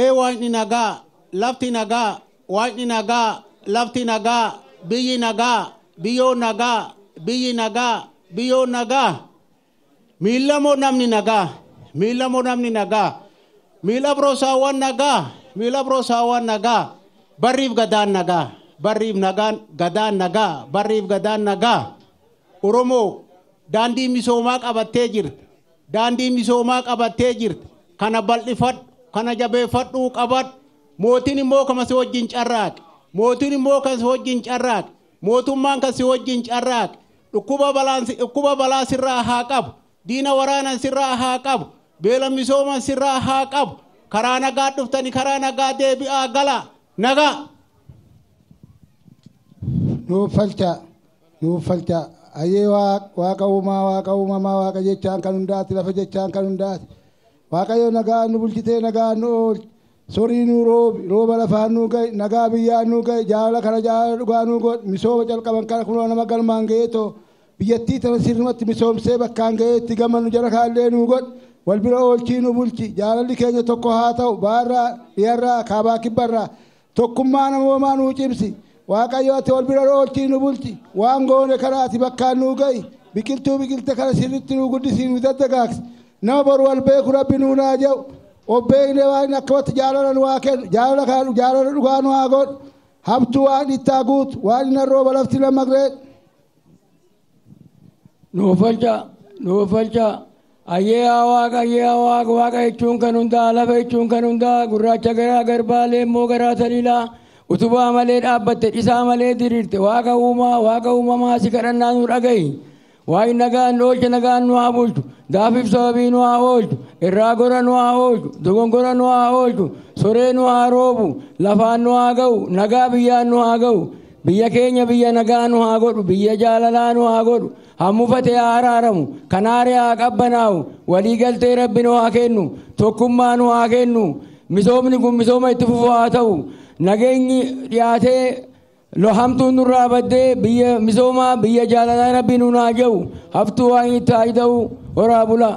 ee waaqni nagaa lafti nagaa waaqni nagaa lafti nagaa biyyi nagaa biyyoon nagaa biyyi nagaa biyyoon nagaa miillamoo namni nagaa miillamoo namni nagaa miila biroosaawwan nagaa miila biroosaawwan nagaa barriif gadaan nagaa barriif nagaan gadaan nagaa barriif gadaan nagaa oromoo daandii misoomaa qabattee jirta daandii misoomaa qabattee jirta kana bal'ifadhu kana jabeeffadhuu qabaadhu. Mootiin immoo kan si wajjin carraaqe. Mootiin immoo kan si wajjin carraaqe. Mootummaan kan si wajjin ukuba Dhukkuba balaa sirraa haa qabu. Diina waraanan sirraa haa qabu. Beela misooman sirraa haa qabu. Karaa nagaa dhuftani karaa nagaa deebi'aa gala. naga. Nuuffalcha. Nuuffalcha. Ayyee waaqa uumaa waaqa uumamaa waaqa jechaan kan hundaati lafa jechaan kan hundaati. waaqayyo nagaa nu bulchitee nagaa nu oolche sorii nuu roobi rooba lafaa nuu gahe nagaa jala nuu gahe jaalala kana jaalala dhugaa nuu godhe misooma calqaban kana kunoo nama galmaan gahee too biyyattii tana sirnumatti misoomsee bakkaan gahee itti gamannu jala kaallee nuu godhe wal bira oolchii nu bulchi jaalalli keenya tokko haa ta'u baarraa dhiyarraa kaabaa kibbarraa tokkummaa namoomaa nuu cimsi waaqayyo ati wal bira oolchii nu bulchi wango goone kana ati bakkaan nuu gahi biqiltuu biqilte kana sirritti nuu guddisiin nu daddagaagsi nama boru wal beeku rabbi nuunaa jedhu obbeekne waan akkabatti jaalala waa kennu jaalala kaan jaalala dhugaa nu haa godhu hamtuu waan ittaa guutu waan inni rooba lafti nama maqreen. Nuufalcha nuufalcha ayyee waaqa ayyee waaqa waaqa jechuun kan hundaa lafa jechuun kan hundaa gurraacha garaa garbaalee immoo garaa saliilaa utubaa malee dhaabbatte isaa malee diriirte waaqa uumaa waaqa uumamaa si kadhannaa nu dhaga'i. Waa'ee nagaan oolchu nagaan nu haa bulchu daafif sababii nu haa oolchu irraa gora nu haa oolchu dogongora nu haa oolchu soree nu haa roobu lafaan nu haa ga'u nagaa biyyaan nu haa ga'u biyya keenya biyya nagaa nu haa godhu biyya jaalalaa nu haa godhu hammufate haa haraaramu kanaare haa qabbanaa'u waliigaltee rabbi nu haa kennu tokkummaa nu haa kennu misoomni kun misooma itti fufu haa ta'u nageenyi dhiyaatee. لوحمتو نورا بدي بيا مزوما بيا جالنا نبي نونا جو هفتو اي تايدو ورابولا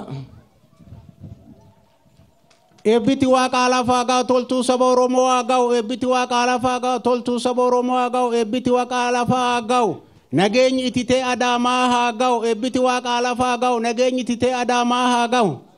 eebbiti waaqa alafaa gahu toltuu saba oromoo gahu eebbiti waaqa alafaa gahu toltuu saba oromoo gahu eebbiti waaqa alafaa gahu nageenyi ititee adaamaa haa gahu eebbiti waaqa alafaa gahu nageenyi ititee adaamaa haa gahu